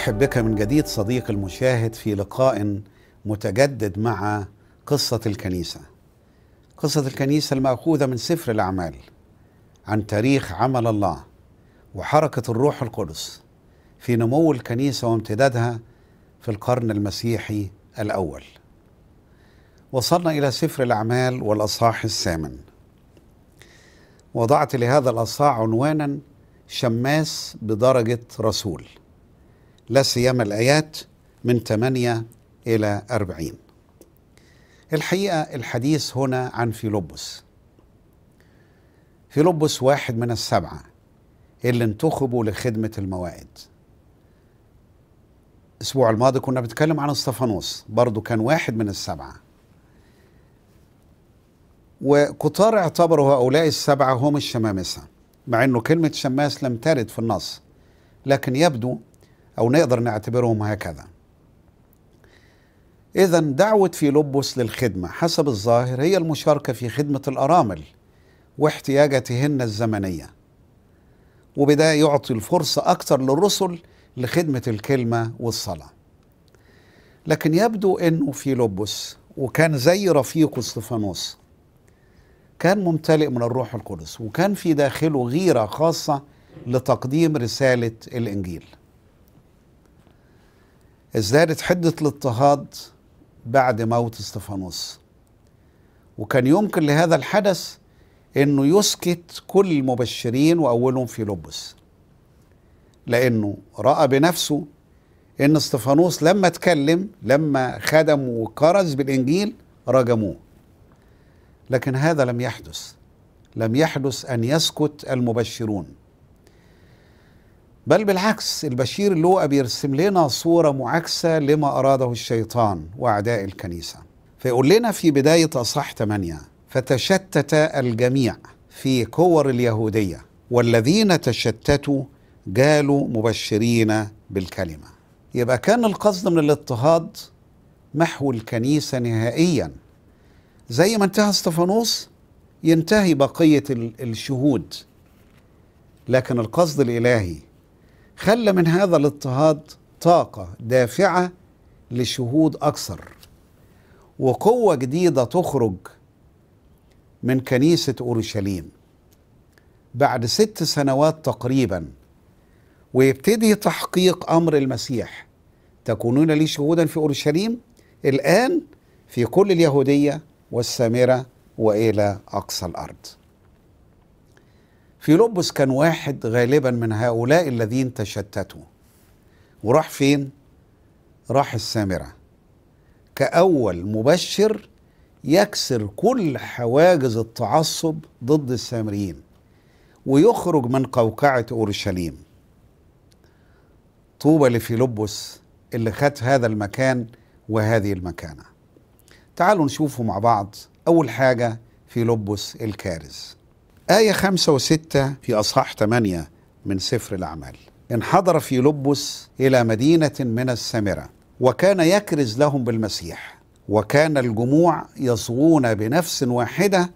ارحب بك من جديد صديق المشاهد في لقاء متجدد مع قصه الكنيسه قصه الكنيسه الماخوذه من سفر الاعمال عن تاريخ عمل الله وحركه الروح القدس في نمو الكنيسه وامتدادها في القرن المسيحي الاول وصلنا الى سفر الاعمال والاصحاح الثامن وضعت لهذا الاصحاح عنوانا شماس بدرجه رسول لا سيما الآيات من 8 إلى 40 الحقيقة الحديث هنا عن فيلبس فيلبس واحد من السبعة اللي انتخبوا لخدمة الموائد الأسبوع الماضي كنا بنتكلم عن استفانوس برضو كان واحد من السبعة وكتار اعتبروا هؤلاء السبعة هم الشمامسة مع أنه كلمة شماس لم ترد في النص لكن يبدو أو نقدر نعتبرهم هكذا إذا دعوة فيلبس للخدمة حسب الظاهر هي المشاركة في خدمة الأرامل واحتياجاتهن الزمنية وبدا يعطي الفرصة أكثر للرسل لخدمة الكلمة والصلاة لكن يبدو أنه فيلبس وكان زي رفيقه استفانوس كان ممتلئ من الروح القدس وكان في داخله غيرة خاصة لتقديم رسالة الإنجيل ازدادت حدة الاضطهاد بعد موت استفانوس وكان يمكن لهذا الحدث انه يسكت كل المبشرين واولهم في لبس لانه راى بنفسه ان استفانوس لما اتكلم لما خدم وكرز بالانجيل رجموه لكن هذا لم يحدث لم يحدث ان يسكت المبشرون بل بالعكس البشير اللوقا بيرسم لنا صورة معاكسة لما أراده الشيطان وأعداء الكنيسة فيقول لنا في بداية أصح ثمانية فتشتت الجميع في كور اليهودية والذين تشتتوا جالوا مبشرين بالكلمة يبقى كان القصد من الاضطهاد محو الكنيسة نهائيا زي ما انتهى استفانوس ينتهي بقية الشهود لكن القصد الإلهي خلى من هذا الاضطهاد طاقة دافعة لشهود أكثر وقوة جديدة تخرج من كنيسة أورشليم بعد ست سنوات تقريبا ويبتدي تحقيق أمر المسيح تكونون لي شهودا في أورشليم الآن في كل اليهودية والسامرة وإلى أقصى الأرض فيلبس كان واحد غالبا من هؤلاء الذين تشتتوا وراح فين راح السامرة كأول مبشر يكسر كل حواجز التعصب ضد السامريين ويخرج من قوقعة أورشليم طوبى لفيلبس اللي خد هذا المكان وهذه المكانة تعالوا نشوفه مع بعض أول حاجة فيلبس الكارز آية خمسة وستة في أصحاح ثمانية من سفر الأعمال انحدر لبس إلى مدينة من السامرة وكان يكرز لهم بالمسيح وكان الجموع يصغون بنفس واحدة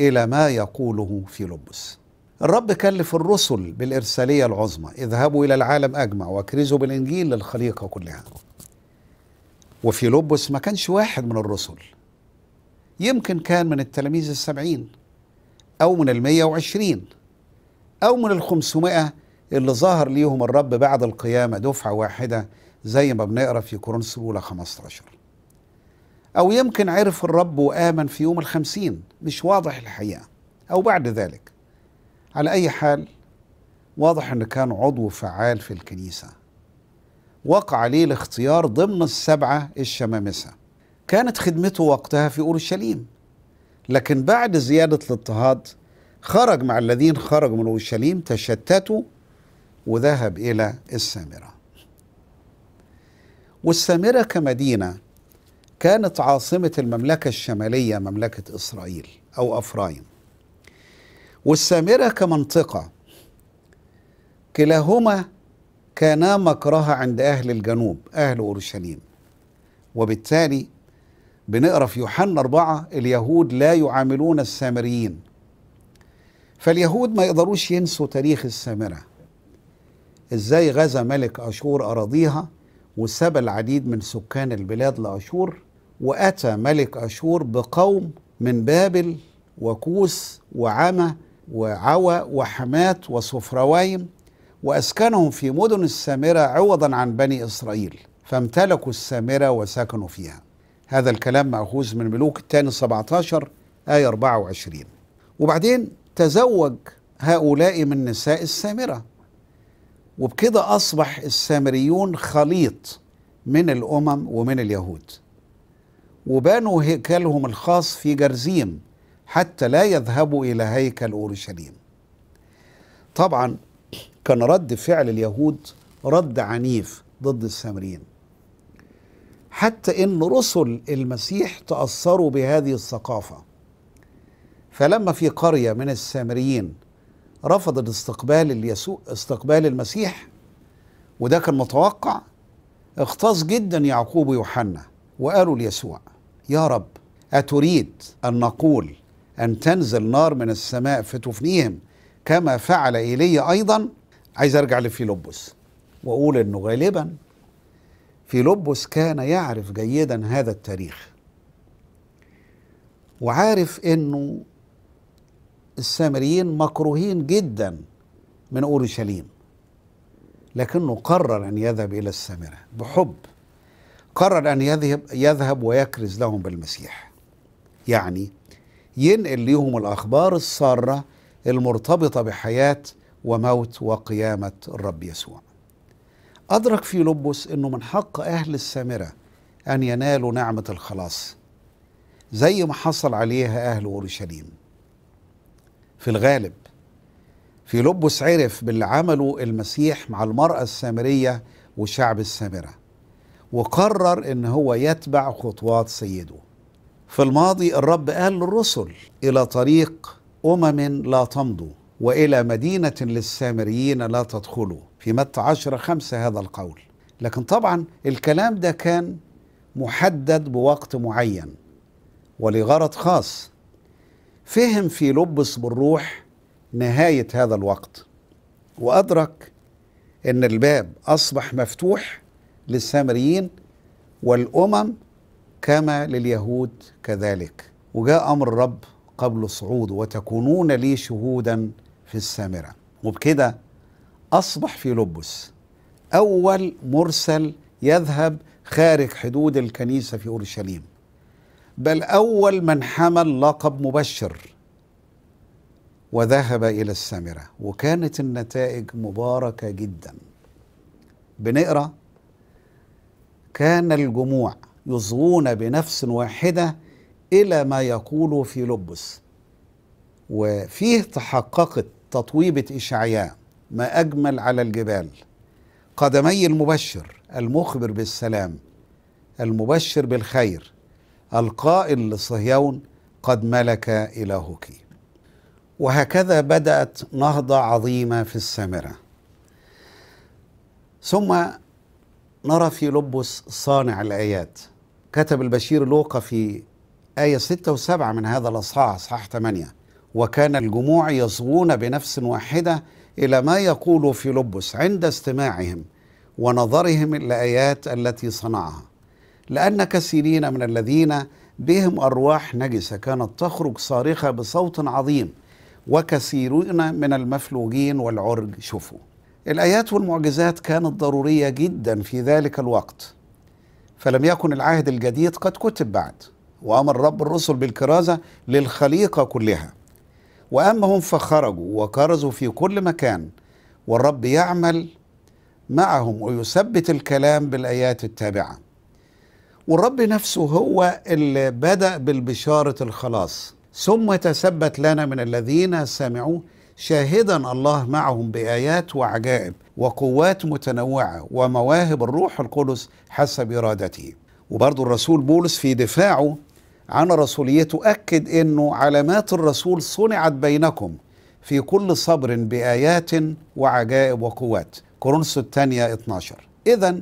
إلى ما يقوله في لبس الرب كلف الرسل بالإرسالية العظمى اذهبوا إلى العالم أجمع واكرزوا بالإنجيل للخليقة كلها وفي لبس ما كانش واحد من الرسل يمكن كان من التلاميذ السبعين أو من المية وعشرين أو من الخمسمائة اللي ظهر ليهم الرب بعد القيامة دفعة واحدة زي ما بنقرا في كورنس الأولى 15 أو يمكن عرف الرب وآمن في يوم الخمسين مش واضح الحقيقة أو بعد ذلك على أي حال واضح أنه كان عضو فعال في الكنيسة وقع عليه الاختيار ضمن السبعة الشمامسة كانت خدمته وقتها في أورشليم لكن بعد زيادة الاضطهاد خرج مع الذين خرجوا من اورشليم تشتتوا وذهب إلى السامرة والسامرة كمدينة كانت عاصمة المملكة الشمالية مملكة إسرائيل أو أفرايم والسامرة كمنطقة كلاهما كانا مكرها عند أهل الجنوب أهل أورشليم وبالتالي بنقرا في يوحنا أربعة اليهود لا يعاملون السامريين فاليهود ما يقدروش ينسوا تاريخ السامرة ازاي غزا ملك أشور أراضيها وسبى العديد من سكان البلاد لأشور وأتى ملك أشور بقوم من بابل وكوس وعمى وعوى وحمات وصفروايم وأسكنهم في مدن السامرة عوضا عن بني إسرائيل فامتلكوا السامرة وسكنوا فيها هذا الكلام مأخوذ من ملوك الثاني 17 آية 24 وبعدين تزوج هؤلاء من نساء السامرة وبكده أصبح السامريون خليط من الأمم ومن اليهود وبانوا هيكلهم الخاص في جرزيم حتى لا يذهبوا إلى هيكل أورشليم طبعا كان رد فعل اليهود رد عنيف ضد السامريين حتى ان رسل المسيح تاثروا بهذه الثقافه فلما في قريه من السامريين رفضت استقبال اليسوع استقبال المسيح وده كان متوقع اغتاظ جدا يعقوب ويوحنا وقالوا ليسوع يا رب اتريد ان نقول ان تنزل نار من السماء فتفنيهم كما فعل ايليا ايضا عايز ارجع لفيلبس واقول انه غالبا فيلبس كان يعرف جيدا هذا التاريخ وعارف انه السامريين مكروهين جدا من اورشليم لكنه قرر ان يذهب الى السامره بحب قرر ان يذهب يذهب ويكرز لهم بالمسيح يعني ينقل ليهم الاخبار الساره المرتبطه بحياه وموت وقيامه الرب يسوع أدرك في لبس أنه من حق أهل السامرة أن ينالوا نعمة الخلاص زي ما حصل عليها أهل أورشليم في الغالب في لبس عرف باللي عمله المسيح مع المرأة السامرية وشعب السامرة وقرر ان هو يتبع خطوات سيده في الماضي الرب قال للرسل الى طريق امم لا تمضوا والى مدينه للسامريين لا تدخلوا في متى عشرة خمسة هذا القول لكن طبعا الكلام ده كان محدد بوقت معين ولغرض خاص فهم في لبس بالروح نهاية هذا الوقت وأدرك أن الباب أصبح مفتوح للسامريين والأمم كما لليهود كذلك وجاء أمر الرب قبل صعوده وتكونون لي شهودا في السامرة وبكده أصبح فيلبس أول مرسل يذهب خارج حدود الكنيسة في أورشليم بل أول من حمل لقب مبشر وذهب إلى السامرة وكانت النتائج مباركة جدا بنقرأ كان الجموع يصغون بنفس واحدة إلى ما يقولوا في لبس وفيه تحققت تطويبة إشعياء ما أجمل على الجبال قدمي المبشر المخبر بالسلام المبشر بالخير القائل لصهيون قد ملك إلهك وهكذا بدأت نهضة عظيمة في السامرة ثم نرى في لبس صانع الآيات كتب البشير لوقا في آية ستة وسبعة من هذا الأصحاح أصحاح 8 وكان الجموع يصغون بنفس واحدة إلى ما يقول فيلبس عند استماعهم ونظرهم الآيات التي صنعها لأن كثيرين من الذين بهم أرواح نجسة كانت تخرج صارخة بصوت عظيم وكثيرون من المفلوجين والعرج شفوا الآيات والمعجزات كانت ضرورية جدا في ذلك الوقت فلم يكن العهد الجديد قد كتب بعد وأمر رب الرسل بالكرازة للخليقة كلها وأما هم فخرجوا وكرزوا في كل مكان والرب يعمل معهم ويثبت الكلام بالآيات التابعة والرب نفسه هو اللي بدأ بالبشارة الخلاص ثم تثبت لنا من الذين سمعوا شاهدا الله معهم بآيات وعجائب وقوات متنوعة ومواهب الروح القدس حسب إرادته وبرضه الرسول بولس في دفاعه عن رسوليته أكد أنه علامات الرسول صنعت بينكم في كل صبر بآيات وعجائب وقوات كورنثوس الثانية 12 إذا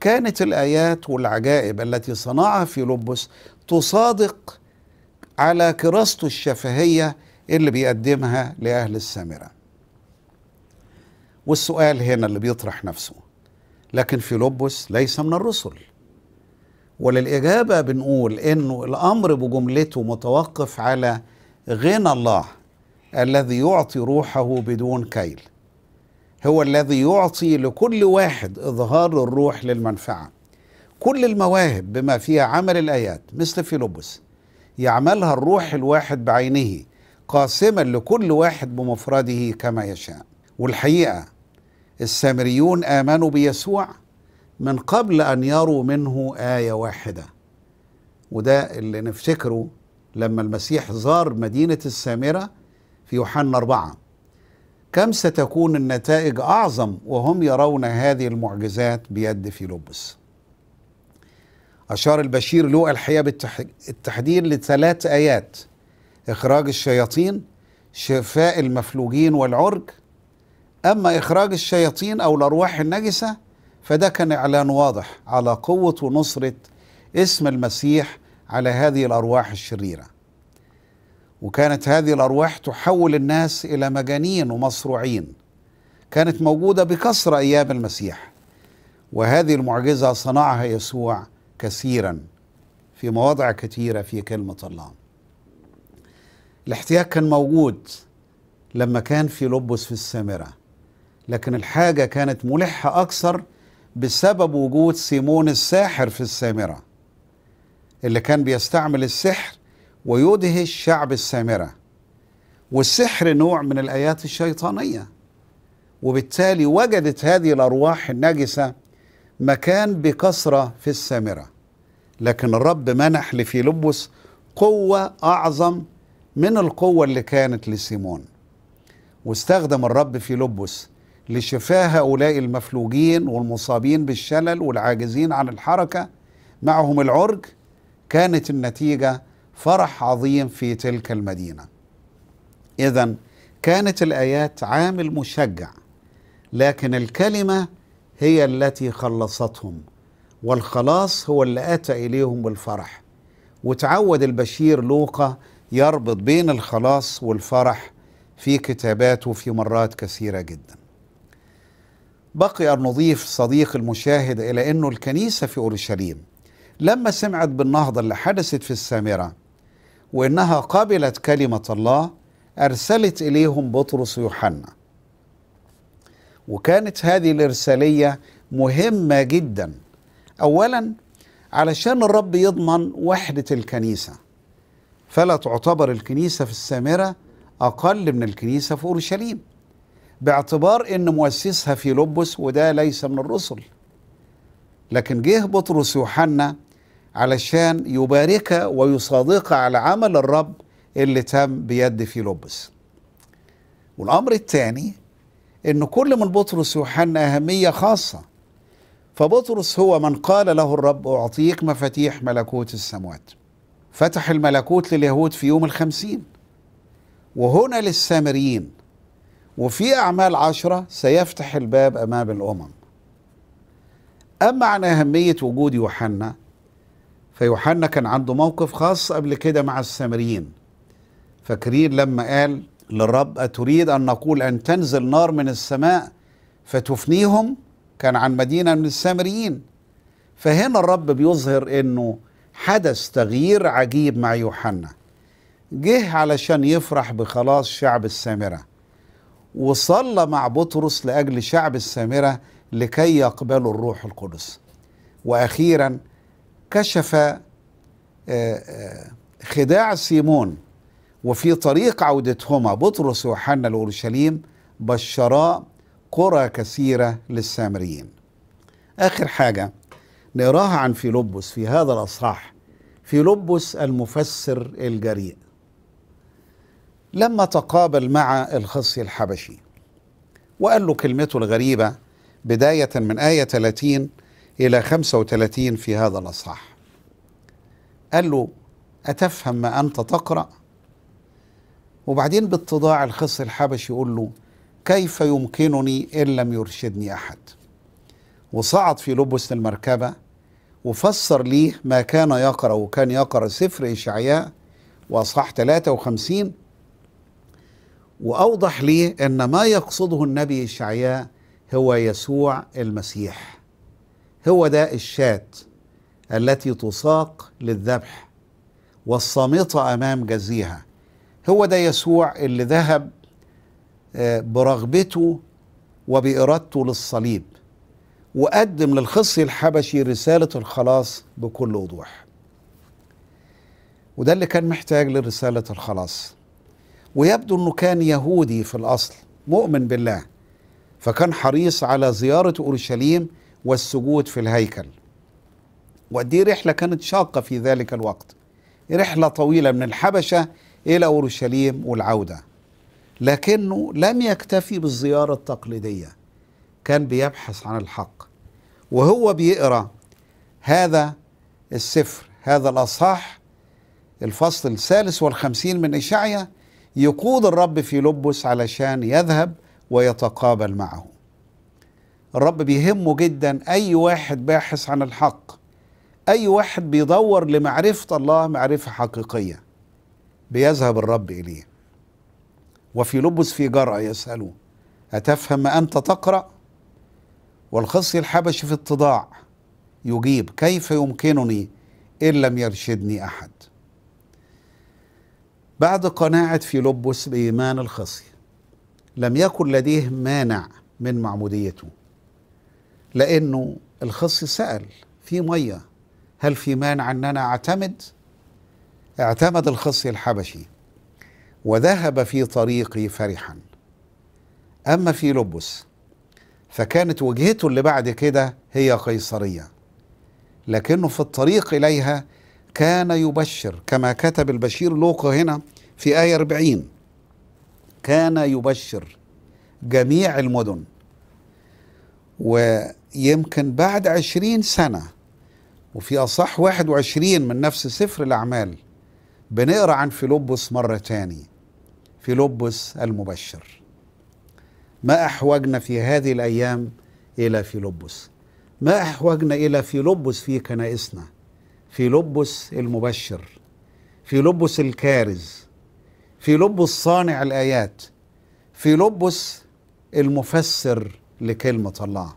كانت الآيات والعجائب التي صنعها فيلبس تصادق على كراسته الشفهية اللي بيقدمها لأهل السامرة والسؤال هنا اللي بيطرح نفسه لكن فيلبس ليس من الرسل وللإجابة بنقول إنه الأمر بجملته متوقف على غنى الله الذي يعطي روحه بدون كيل هو الذي يعطي لكل واحد إظهار الروح للمنفعة كل المواهب بما فيها عمل الآيات مثل فيلبس يعملها الروح الواحد بعينه قاسما لكل واحد بمفرده كما يشاء والحقيقة السامريون آمنوا بيسوع من قبل أن يروا منه آية واحدة وده اللي نفتكره لما المسيح زار مدينة السامرة في يوحنا أربعة كم ستكون النتائج أعظم وهم يرون هذه المعجزات بيد فيلبس أشار البشير لوقا الحقيقة بالتحديد لثلاث آيات إخراج الشياطين شفاء المفلوجين والعرج أما إخراج الشياطين أو الأرواح النجسة فده كان إعلان واضح على قوة ونصرة اسم المسيح على هذه الأرواح الشريرة وكانت هذه الأرواح تحول الناس إلى مجانين ومصروعين كانت موجودة بكثرة أيام المسيح وهذه المعجزة صنعها يسوع كثيرا في مواضع كثيرة في كلمة الله الاحتياج كان موجود لما كان في لبس في السامرة لكن الحاجة كانت ملحة أكثر بسبب وجود سيمون الساحر في السامرة اللي كان بيستعمل السحر ويدهش شعب السامرة والسحر نوع من الآيات الشيطانية وبالتالي وجدت هذه الأرواح النجسة مكان بكثرة في السامرة لكن الرب منح لفيلبس قوة أعظم من القوة اللي كانت لسيمون واستخدم الرب فيلبس لشفاء هؤلاء المفلوجين والمصابين بالشلل والعاجزين عن الحركه معهم العرج كانت النتيجه فرح عظيم في تلك المدينه اذا كانت الايات عامل مشجع لكن الكلمه هي التي خلصتهم والخلاص هو اللي اتى اليهم بالفرح وتعود البشير لوقا يربط بين الخلاص والفرح في كتاباته في مرات كثيره جدا بقي أن نضيف صديق المشاهد إلى أنه الكنيسة في أورشليم لما سمعت بالنهضة اللي حدثت في السامرة وإنها قبلت كلمة الله أرسلت إليهم بطرس ويوحنا وكانت هذه الإرسالية مهمة جدا أولا علشان الرب يضمن وحدة الكنيسة فلا تعتبر الكنيسة في السامرة أقل من الكنيسة في أورشليم باعتبار ان مؤسسها في لبس وده ليس من الرسل لكن جه بطرس يوحنا علشان يبارك ويصادق على عمل الرب اللي تم بيد في لبس والامر الثاني ان كل من بطرس يوحنا اهميه خاصه فبطرس هو من قال له الرب اعطيك مفاتيح ملكوت السموات فتح الملكوت لليهود في يوم الخمسين وهنا للسامريين وفي أعمال عشرة سيفتح الباب أمام الأمم أما عن أهمية وجود يوحنا فيوحنا كان عنده موقف خاص قبل كده مع السامريين فاكرين لما قال للرب أتريد أن نقول أن تنزل نار من السماء فتفنيهم كان عن مدينة من السامريين فهنا الرب بيظهر أنه حدث تغيير عجيب مع يوحنا جه علشان يفرح بخلاص شعب السامره وصلى مع بطرس لاجل شعب السامره لكي يقبلوا الروح القدس واخيرا كشف آه، آه، خداع سيمون وفي طريق عودتهما بطرس ويوحنا لاورشليم بشرا قرى كثيره للسامريين اخر حاجه نقراها عن فيلبس في هذا الاصحاح فيلبس المفسر الجريء لما تقابل مع الخصي الحبشي وقال له كلمته الغريبة بداية من آية 30 إلى 35 في هذا الأصحاح قال له أتفهم ما أنت تقرأ؟ وبعدين باتضاع الخصي الحبشي يقول له كيف يمكنني إن لم يرشدني أحد وصعد في لبس المركبة وفسر ليه ما كان يقرأ وكان يقرأ سفر إشعياء وأصحاح 53 وأوضح لي أن ما يقصده النبي إشعياء هو يسوع المسيح هو ده الشاة التي تساق للذبح والصامتة أمام جزيها هو ده يسوع اللي ذهب آه، برغبته وبإرادته للصليب وقدم للخصي الحبشي رسالة الخلاص بكل وضوح وده اللي كان محتاج لرسالة الخلاص ويبدو أنه كان يهودي في الأصل مؤمن بالله فكان حريص على زيارة أورشليم والسجود في الهيكل ودي رحلة كانت شاقة في ذلك الوقت رحلة طويلة من الحبشة إلى أورشليم والعودة لكنه لم يكتفي بالزيارة التقليدية كان بيبحث عن الحق وهو بيقرأ هذا السفر هذا الأصح الفصل الثالث والخمسين من اشعيه يقود الرب فيلبس علشان يذهب ويتقابل معه الرب بيهمه جدا أي واحد باحث عن الحق أي واحد بيدور لمعرفة الله معرفة حقيقية بيذهب الرب إليه وفي لبس في جرأة يسأله أتفهم ما أنت تقرأ والخصي الحبشي في اتضاع يجيب كيف يمكنني إن لم يرشدني أحد بعد قناعة فيلبس بإيمان الخصي لم يكن لديه مانع من معموديته لأنه الخصي سأل في مية هل في مانع أن أنا أعتمد اعتمد الخصي الحبشي وذهب في طريقي فرحا أما فيلبس فكانت وجهته اللي بعد كده هي قيصرية لكنه في الطريق إليها كان يبشر كما كتب البشير لوقا هنا في آية 40 كان يبشر جميع المدن ويمكن بعد عشرين سنة وفي أصح واحد وعشرين من نفس سفر الأعمال بنقرأ عن فيلبس مرة تاني فيلبس المبشر ما أحوجنا في هذه الأيام إلى فيلبس ما أحوجنا إلى فيلبس في كنائسنا فيلبس المبشر فيلبس الكارز في لبس صانع الآيات في لبس المفسر لكلمة الله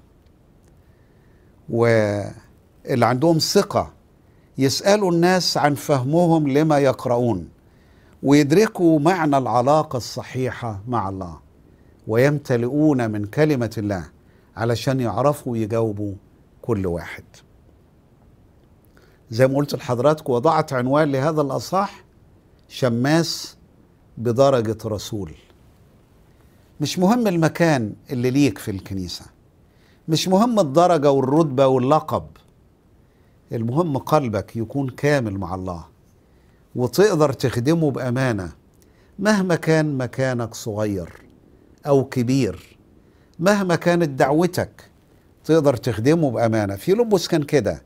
واللي عندهم ثقة يسألوا الناس عن فهمهم لما يقرؤون ويدركوا معنى العلاقة الصحيحة مع الله ويمتلئون من كلمة الله علشان يعرفوا يجاوبوا كل واحد زي ما قلت لحضراتكم وضعت عنوان لهذا الأصح شماس بدرجة رسول مش مهم المكان اللي ليك في الكنيسة مش مهم الدرجة والرتبة واللقب المهم قلبك يكون كامل مع الله وتقدر تخدمه بأمانة مهما كان مكانك صغير أو كبير مهما كانت دعوتك تقدر تخدمه بأمانة في لبس كان كده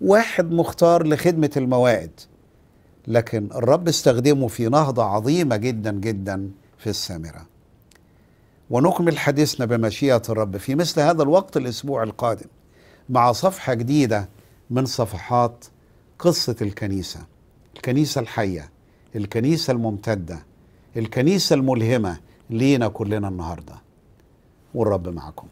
واحد مختار لخدمة الموائد لكن الرب استخدمه في نهضة عظيمة جدا جدا في السامرة ونكمل حديثنا بمشيئة الرب في مثل هذا الوقت الأسبوع القادم مع صفحة جديدة من صفحات قصة الكنيسة الكنيسة الحية الكنيسة الممتدة الكنيسة الملهمة لينا كلنا النهاردة والرب معكم